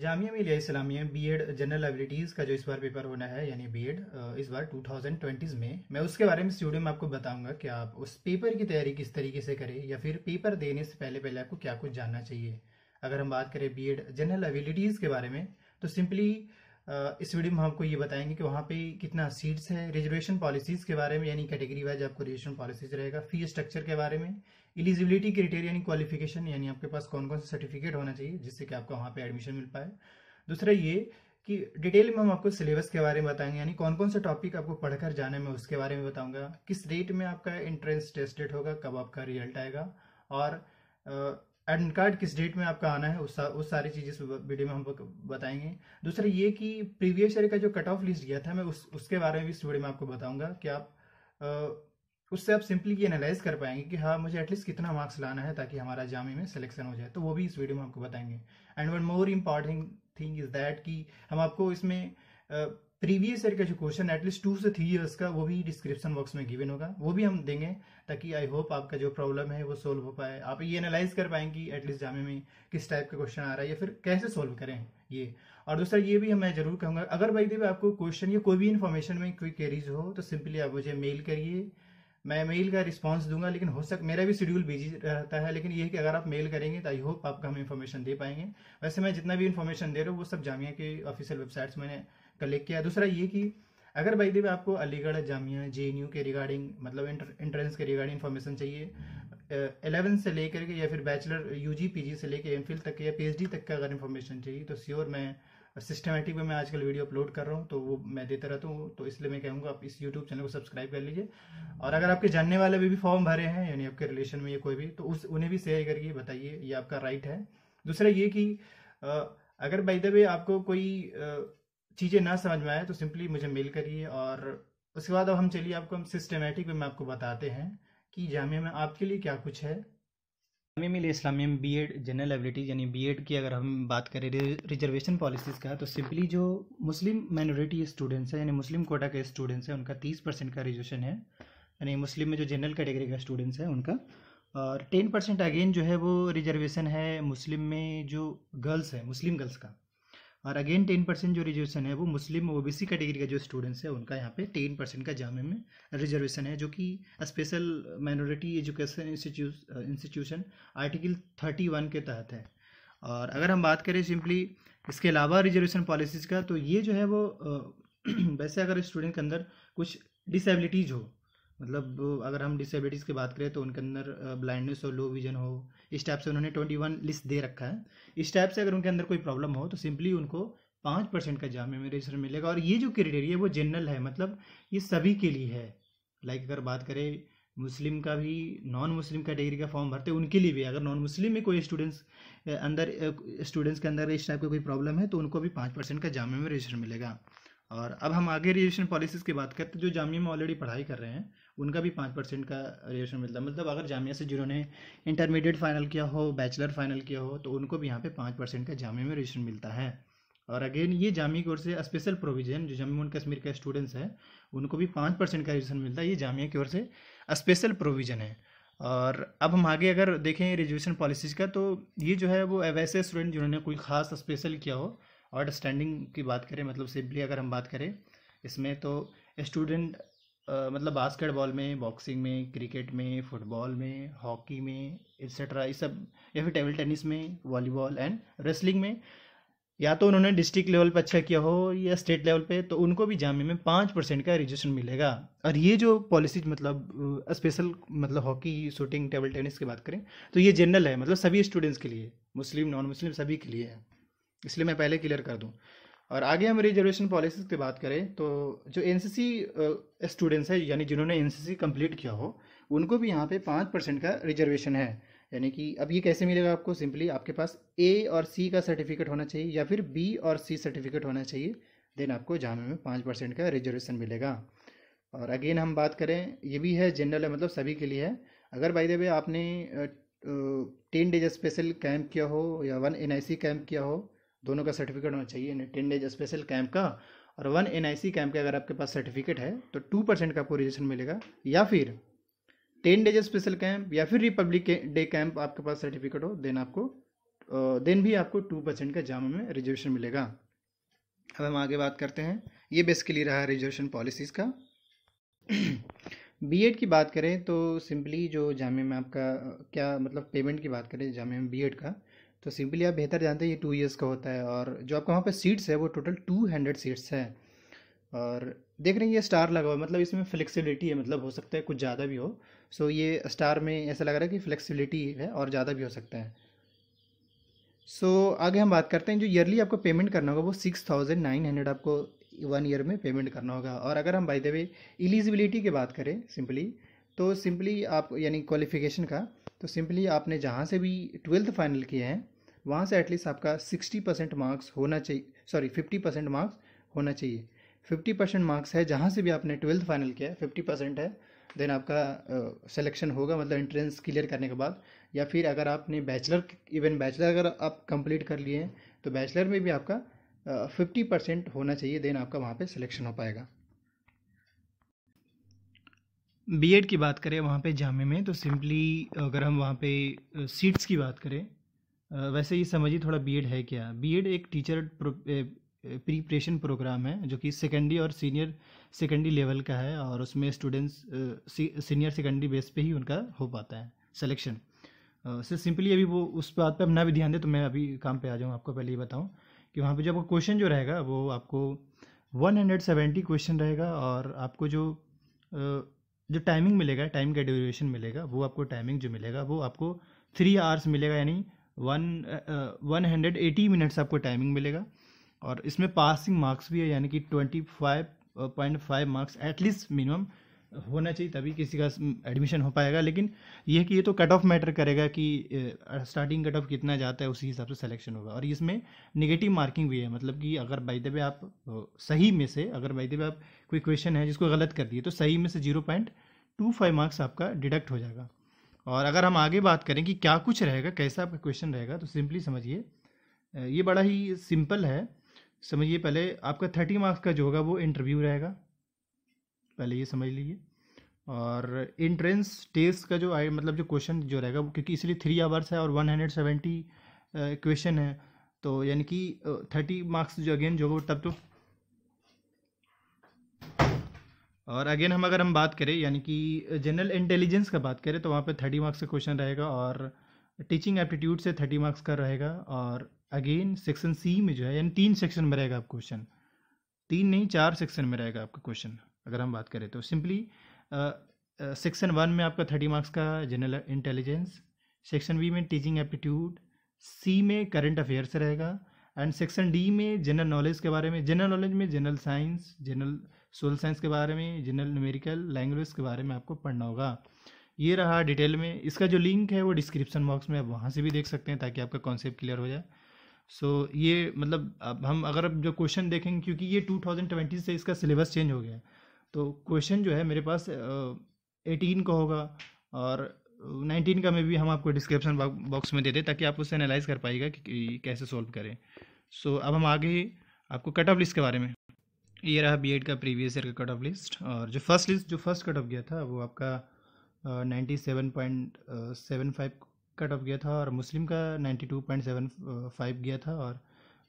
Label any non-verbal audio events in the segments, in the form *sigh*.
जामिया मिलिया Islamia add general liabilities का जो इस बार पेपर होना है यानी एड इस बार टू थाउजेंड ट्वेंटीज़ में मैं उसके बारे में स्टूडियो में आपको बताऊंगा कि आप उस पेपर की तैयारी किस तरीके से करें या फिर पेपर देने से पहले पहले आपको क्या कुछ जानना चाहिए अगर हम बात करें बी एड जनरल लाइबिलिटीज़ के बारे में तो सिंपली इस वीडियो में आपको ये बताएंगे कि वहाँ पे कितना सीट्स है रिजर्वेशन पॉलिसीज़ के बारे में यानी कैटेगरी वाइज आपको रिजर्वेशन पॉलिसीज रहेगा फी स्ट्रक्चर के बारे में एलिजिबिलिटी क्रिटेरिया यानी क्वालिफिकेशन यानी आपके पास कौन कौन सा सर्टिफिकेट होना चाहिए जिससे कि आपको वहाँ पर एडमिशन मिल पाए दूसरा ये कि डिटेल में हम आपको सिलेबस के बारे में बताएंगे यानी कौन कौन सा टॉपिक आपको पढ़कर जाने में उसके बारे में बताऊंगा किस डेट में आपका एंट्रेंस टेस्ट डेट होगा कब आपका रिजल्ट आएगा और एडमिट कार्ड किस डेट में आपका आना है उस, सा, उस सारी चीज़ इस वीडियो में हम बताएंगे दूसरा ये कि प्रीवियस ईयर का जो कट ऑफ लिस्ट गया था मैं उस उसके बारे में भी इस वीडियो में आपको बताऊंगा कि आप आ, उससे आप सिंपली ये एनालाइज कर पाएंगे कि हाँ मुझे एटलीस्ट कितना मार्क्स लाना है ताकि हमारा जामी में सिलेक्शन हो जाए तो वो भी इस वीडियो में आपको बताएंगे and one more important thing is that कि हम आपको इसमें प्रीवियस ईयर का जो क्वेश्चन एटलीस्ट टू से थ्री ईयर्स का वो भी डिस्क्रिप्शन बॉक्स में गिवन होगा वो भी हम देंगे ताकि आई होप आपका जो प्रॉब्लम है वो सोल्व हो पाए आप ये एनालाइज कर पाएंगे कि एटलीस्ट जामे में किस टाइप का क्वेश्चन आ रहा है या फिर कैसे सोल्व करें ये और दूसरा ये भी मैं जरूर कहूँगा अगर भाई देवी आपको क्वेश्चन या कोई भी इन्फॉर्मेशन में कोई क्वेरीज हो तो सिंपली आप मुझे मेल करिए मैं मेल का रिस्पॉन्स दूंगा लेकिन हो सक मेरा भी शेड्यूल बिजी रहता है लेकिन ये कि अगर आप मेल करेंगे तो आई होप आपका हम इन्फॉर्मेशन दे पाएंगे वैसे मैं जितना भी इन्फॉर्मेशन दे रहा हूँ वो सब जामिया के ऑफिशियल वेबसाइट्स मैंने कलेक्ट किया दूसरा ये कि अगर भाई दी आपको अलीगढ़ जामिया जे के रिगार्डिंग मतलब एंट्रेंस के रिगार्डिंग इन्फॉर्मेशन चाहिए एलेवन से लेकर के या फिर बैचलर यू जी से लेकर एम तक या पी तक का अगर इन्फॉर्मेशन चाहिए तो श्योर मैं सिस्टमेटिक में मैं आजकल वीडियो अपलोड कर रहा हूँ तो वो मैं देता रहता हूँ तो इसलिए मैं कहूँगा आप इस यूट्यूब चैनल को सब्सक्राइब कर लीजिए और अगर आपके जानने वाले भी, भी फॉर्म भरे हैं यानी आपके रिलेशन में या कोई भी तो उस उन्हें भी शेयर करके बताइए ये आपका राइट है दूसरा ये कि अगर बाई द वे आपको कोई चीज़ें ना समझ में आए तो सिंपली मुझे मेल करिए और उसके बाद अब हम चलिए आपको हम सिस्टमेटिक में आपको बताते हैं कि जामिया में आपके लिए क्या कुछ है जामिया मिल इस्लामिया में बी एड जनरल एबिलिटी यानी बी एड की अगर हम बात करें रिजर्वेशन पॉलिसीज़ का तो सिंपली जो मुस्लिम माइनॉरिटी स्टूडेंट्स हैं यानी मुस्लिम कोटा के स्टूडेंट्स हैं उनका तीस परसेंट का रिजर्वेशन है यानी मुस्लिम में जो जनरल कैटेगरी का स्टूडेंट्स हैं उनका और टेन परसेंट अगेन जो है वो रिजर्वेशन है मुस्लिम में जो गर्ल्स है मुस्लिम गर्ल्स का और अगेन टेन परसेंट जो रिजर्वेशन है वो मुस्लिम ओ बी सी कैटेगरी का जो स्टूडेंट्स है उनका यहाँ पे टेन परसेंट का जामे में रिजर्वेशन है जो कि special minority education institution article thirty one के तहत है और अगर हम बात करें सिंपली इसके अलावा रिजर्वेशन पॉलिसीज़ का तो ये जो है वो *clears throat* वैसे अगर स्टूडेंट के अंदर कुछ डिसेबिलिटीज़ हो मतलब अगर हम डिसेबिलिटीज़ की बात करें तो उनके अंदर ब्लाइंडनेस हो लो विजन हो इस टाइप से उन्होंने ट्वेंटी वन लिस्ट दे रखा है इस टाइप से अगर उनके अंदर कोई प्रॉब्लम हो तो सिंपली उनको पाँच परसेंट का जाम में रजिस्टर मिलेगा और ये जो क्रिटेरिया है वो जनरल है मतलब ये सभी के लिए है लाइक अगर बात करें मुस्लिम का भी नॉन मुस्लिम कैटेगरी का, का फॉर्म भरते हैं उनके लिए भी अगर नॉन मुस्लिम में कोई स्टूडेंट्स अंदर स्टूडेंट्स के अंदर इस टाइप का कोई प्रॉब्लम है तो उनको भी पाँच परसेंट का जामिया में रजिस्टर मिलेगा और अब हम आगे रजिस्ट्रेशन पॉलिसीज़ की बात करते हैं जो जामिया में ऑलरेडी पढ़ाई कर रहे हैं उनका भी पाँच परसेंट का रिएक्शन मिलता है मतलब अगर जामिया से जिन्होंने इंटरमीडिएट फाइनल किया हो बैचलर फाइनल किया हो तो उनको भी यहाँ पे पाँच परसेंट का जामिया में रिएक्शन मिलता है और अगेन ये जामिया की ओर से स्पेशल प्रोविजन जो जम्मू एंड कश्मीर का स्टूडेंट्स है उनको भी पाँच परसेंट का रिजर्वेशन मिलता है ये जामिया की ओर से स्पेशल प्रोविजन है और अब हम आगे अगर देखें रिजर्वेशन पॉलिसीज़ का तो ये जो है वो वैसे स्टूडेंट जिन्होंने कोई खास स्पेशल किया हो आउटस्टैंडिंग की बात करें मतलब सिंपली अगर हम बात करें इसमें तो स्टूडेंट मतलब बास्केटबॉल में बॉक्सिंग में क्रिकेट में फुटबॉल में हॉकी में एक्सेट्रा ये सब या फिर टेबल टेनिस में वॉलीबॉल एंड रेसलिंग में या तो उन्होंने डिस्ट्रिक्ट लेवल पर अच्छा किया हो या स्टेट लेवल पे तो उनको भी जामे में पाँच परसेंट का रजिस्ट्रेशन मिलेगा और ये जो पॉलिसीज मतलब स्पेशल मतलब हॉकी शूटिंग टेबल टेनिस की बात करें तो ये जनरल है मतलब सभी स्टूडेंट्स के लिए मुस्लिम नॉन मुस्लिम सभी के लिए है इसलिए मैं पहले क्लियर कर दूँ और आगे हम रिजर्वेशन पॉलिसीज की बात करें तो जो एन स्टूडेंट्स हैं यानी जिन्होंने एन कंप्लीट किया हो उनको भी यहाँ पे पाँच परसेंट का रिजर्वेशन है यानी कि अब ये कैसे मिलेगा आपको सिंपली आपके पास ए और सी का सर्टिफिकेट होना चाहिए या फिर बी और सी सर्टिफिकेट होना चाहिए देन आपको जामे में पाँच परसेंट का रिजर्वेशन मिलेगा और अगेन हम बात करें ये भी है जनरल है मतलब सभी के लिए है अगर बाई द आपने टेन डेज स्पेशल कैंप किया हो या वन एन कैंप किया हो दोनों का सर्टिफिकेट होना चाहिए यानी टेन डेज स्पेशल कैंप का और वन एन कैंप का अगर आपके पास सर्टिफिकेट है तो टू परसेंट का आपको रजिस्ट्रेशन मिलेगा या फिर टेन डेज स्पेशल कैंप या फिर रिपब्लिक डे कैंप आपके पास सर्टिफिकेट हो देन आपको देन भी आपको टू परसेंट का जामा में रिजर्वेशन मिलेगा अब हम आगे बात करते हैं ये बेसिकली रहा रिजर्वेशन पॉलिसीज़ का बीएड की बात करें तो सिंपली जो जामे में आपका क्या मतलब पेमेंट की बात करें जामे में बीएड का तो सिंपली आप बेहतर जानते हैं ये टू ईयर्स का होता है और जो आपका वहाँ पर सीट्स है वो टोटल टू हंड्रेड सीट्स हैं और देख रहे हैं ये स्टार लगा हुआ है मतलब इसमें फ्लेक्सिबिलिटी है मतलब हो सकता है कुछ ज़्यादा भी हो सो ये स्टार में ऐसा लग रहा है कि फ्लेक्सिबिलिटी है और ज़्यादा भी हो सकता है सो so, आगे हम बात करते हैं जो ईयरली आपको पेमेंट करना होगा वो सिक्स थाउजेंड नाइन हंड्रेड आपको वन ईयर में पेमेंट करना होगा और अगर हम बाई द वे एलिजिबिलिटी की बात करें सिंपली तो सिंपली आप यानी क्वालिफिकेशन का तो सिंपली आपने जहाँ से भी ट्वेल्थ फाइनल किए हैं वहाँ से एटलीस्ट आपका सिक्सटी परसेंट मार्क्स होना चाहिए सॉरी फिफ्टी परसेंट मार्क्स होना चाहिए फिफ्टी परसेंट मार्क्स है जहाँ से भी आपने ट्वेल्थ फाइनल किया है फिफ्टी परसेंट है देन आपका सिलेक्शन uh, होगा मतलब एंट्रेंस क्लियर करने के बाद या फिर अगर आपने बैचलर इवन बैचलर अगर आप कंप्लीट कर लिए हैं तो बैचलर में भी आपका फिफ्टी uh, परसेंट होना चाहिए देन आपका वहाँ पे सिलेक्शन हो पाएगा बीएड की बात करें वहाँ पे जामे में तो सिंपली अगर हम वहाँ पे सीट्स की बात करें वैसे ये समझिए थोड़ा बीएड है क्या बीएड एक टीचर प्रीप्रेशन प्रोग्राम है जो कि सेकेंडरी और सीनियर सेकेंडरी लेवल का है और उसमें स्टूडेंट्स सीनियर सेकेंडरी बेस पे ही उनका हो पाता है सिलेक्शन सर सिंपली अभी वो उस बात पर ना भी ध्यान दें तो मैं अभी काम पे आ जाऊँ आपको पहले ये बताऊँ कि वहाँ पे जो आपका क्वेश्चन जो रहेगा वो आपको 170 क्वेश्चन रहेगा और आपको जो जो टाइमिंग मिलेगा टाइम का ड्यूरेशन मिलेगा वो आपको टाइमिंग जो मिलेगा वो आपको थ्री आवर्स मिलेगा यानी one one hundred eighty minutes आपको टाइमिंग मिलेगा और इसमें पासिंग मार्क्स भी है यानी कि twenty five point five marks at least minimum होना चाहिए तभी किसी का एडमिशन हो पाएगा लेकिन यह कि ये तो कट ऑफ मैटर करेगा कि स्टार्टिंग कट ऑफ कितना जाता है उसी हिसाब से सिलेक्शन होगा और इसमें निगेटिव मार्किंग भी है मतलब कि अगर बाई दबे आप सही में से अगर बाई दबे आप कोई क्वेश्चन है जिसको गलत कर दिए तो सही में से zero point two five marks आपका डिडक्ट हो जाएगा और अगर हम आगे बात करें कि क्या कुछ रहेगा कैसा आपका क्वेश्चन रहेगा तो सिंपली समझिए ये बड़ा ही सिंपल है समझिए पहले आपका थर्टी मार्क्स का जो होगा वो इंटरव्यू रहेगा पहले ये समझ लीजिए और इंट्रेंस टेस्ट का जो आई मतलब जो क्वेश्चन जो रहेगा वो क्योंकि इसलिए थ्री आवर्स है और वन हंड्रेड सेवेंटी क्वेश्चन है तो यानी कि थर्टी मार्क्स जो अगेन जो तब तो और अगेन हम अगर हम बात करें यानी कि जनरल इंटेलिजेंस का बात करें तो वहाँ पर थर्टी मार्क्स का क्वेश्चन रहेगा और टीचिंग एप्टीट्यूड से थर्टी मार्क्स का रहेगा और अगेन सेक्शन सी में जो है यानी तीन सेक्शन में रहेगा आप क्वेश्चन तीन नहीं चार सेक्शन में रहेगा आपका क्वेश्चन अगर हम बात करें तो सिंपली सेक्शन वन में आपका थर्टी मार्क्स का जनरल इंटेलिजेंस सेक्शन बी में टीचिंग एप्टीट्यूड सी में करंट अफेयर्स रहेगा एंड सेक्शन डी में जनरल नॉलेज के बारे में जनरल नॉलेज में general science general social science के बारे में जनरल न्यूमेरिकल लैंग्वेज के बारे में आपको पढ़ना होगा ये रहा डिटेल में इसका जो लिंक है वो डिस्क्रिप्शन बॉक्स में आप वहाँ से भी देख सकते हैं ताकि आपका कॉन्सेप्ट क्लियर हो जाए सो so, ये मतलब अब हम अगर अब जो क्वेश्चन देखेंगे क्योंकि ये टू से इसका सिलेबस चेंज हो गया है तो क्वेश्चन जो है मेरे पास एटीन का होगा और नाइनटीन का में भी हम आपको डिस्क्रिप्शन बॉक्स में दे दें ताकि आप उससे एनालाइज कर पाएगा कि कैसे सॉल्व करें सो so, अब हम आगे आपको कट ऑफ लिस्ट के बारे में ये रहा बी का प्रीवियस ईयर का कट ऑफ लिस्ट और जो फर्स्ट लिस्ट जो फर्स्ट कट ऑफ गया था वो आपका ninety seven point seven five cut off गया था और मुस्लिम का ninety two point seven five गया था और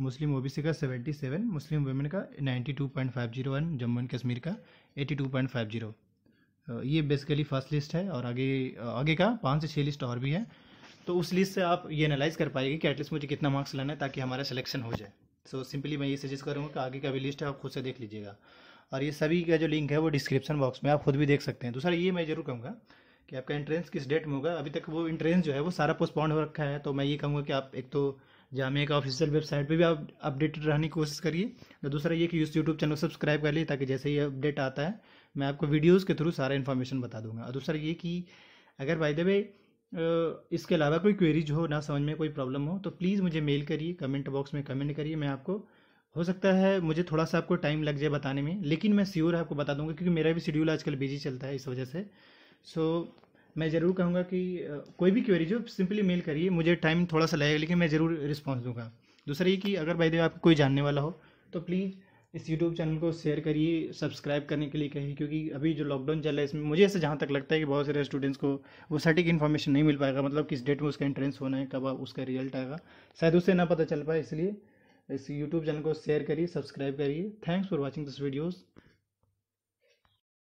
मुस्लिम ओबीसी का सेवेंटी सेवन मुस्लिम वुमेन का ninety two point five zero one Jammu and Kashmir का eighty two point five zero ये बेसिकली फर्स्ट लिस्ट है और आगे आगे का पाँच से छः लिस्ट और भी है तो उस लिस्ट से आप ये एनालाइज कर पाएंगे कि एटलीस्ट मुझे कितना मार्क्स लाना है ताकि हमारा सिलेक्शन हो जाए सो so, सिंपली मैं ये सजेस्ट करूँगा कि आगे का भी लिस्ट है आप खुद से देख लीजिएगा और ये सभी का जो लिंक है वो डिस्क्रिप्शन बॉक्स में आप खुद भी देख सकते हैं दूसरा तो ये मैं जरूर कहूँगा कि आपका एंट्रेंस किस डेट में होगा अभी तक वो एंट्रेंस जो है वो सारा पोस्टपोन हो रखा है तो मैं ये कहूँगा कि आप एक तो जामिया का ऑफिशियल वेबसाइट पे भी आप अपडेटेड रहने की कोशिश करिए और दूसरा ये कि इस यूट्यूब चैनल को सब्सक्राइब कर लिए ताकि जैसे ही अपडेट आता है मैं आपको वीडियोज़ के थ्रू सारा इन्फॉर्मेशन बता दूंगा और दूसरा ये कि अगर बाय द वे इसके अलावा कोई क्वेरीज हो ना समझ में कोई प्रॉब्लम हो तो प्लीज़ मुझे मेल करिए कमेंट बॉक्स में कमेंट करिए मैं आपको हो सकता है मुझे थोड़ा सा आपको टाइम लग जाए बताने में लेकिन मैं श्योर आपको बता दूंगा क्योंकि मेरा भी शेड्यूल आजकल बिजी चलता है इस वजह से सो so, मैं ज़रूर कहूँगा कि कोई भी क्वेरी जो सिंपली मेल करिए मुझे टाइम थोड़ा सा लगेगा लेकिन मैं ज़रूर रिस्पॉन्स दूंगा दूसरा ये कि अगर भाई देव आपको कोई जानने वाला हो तो प्लीज़ इस यूट्यूब चैनल को शेयर करिए सब्सक्राइब करने के लिए कहिए क्योंकि अभी जो लॉकडाउन चल रहा है इसमें मुझे ऐसे जहाँ तक लगता है कि बहुत सारे स्टूडेंट्स को वो सटीक इन्फॉर्मेशन नहीं मिल पाएगा मतलब किस डेट में उसका एंट्रेंस होना है कब उसका रिजल्ट आएगा शायद उससे ना पता चल पाए इसलिए इस यूट्यूब चैनल को शेयर करिए सब्सक्राइब करिए thanks for watching this videos